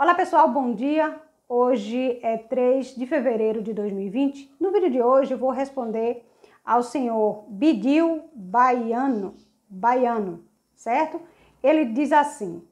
Olá pessoal, bom dia! Hoje é 3 de fevereiro de 2020. No vídeo de hoje eu vou responder ao senhor Bidil Baiano, Baiano, certo? Ele diz assim: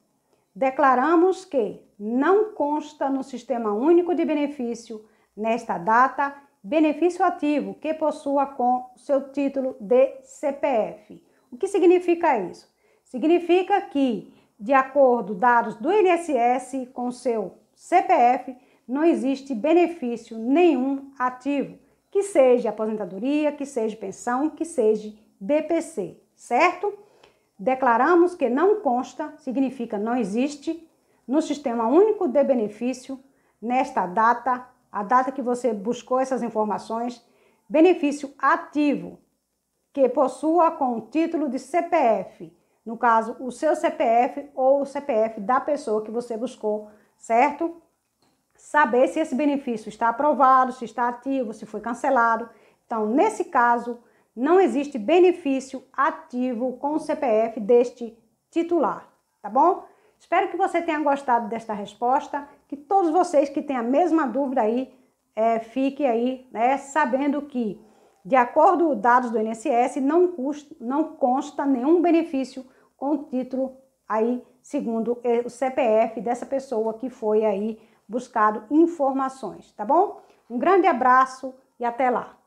declaramos que não consta no Sistema Único de Benefício, nesta data, benefício ativo que possua com seu título de CPF. O que significa isso? Significa que, de acordo dados do INSS com seu CPF, não existe benefício nenhum ativo, que seja aposentadoria, que seja pensão, que seja BPC, certo? Declaramos que não consta, significa não existe, no Sistema Único de Benefício, nesta data, a data que você buscou essas informações, benefício ativo, que possua com o título de CPF no caso, o seu CPF ou o CPF da pessoa que você buscou, certo? Saber se esse benefício está aprovado, se está ativo, se foi cancelado. Então, nesse caso, não existe benefício ativo com o CPF deste titular, tá bom? Espero que você tenha gostado desta resposta, que todos vocês que têm a mesma dúvida aí, é, fiquem aí, né, sabendo que de acordo com dados do INSS, não, custa, não consta nenhum benefício com título aí, segundo o CPF dessa pessoa que foi aí buscado informações, tá bom? Um grande abraço e até lá!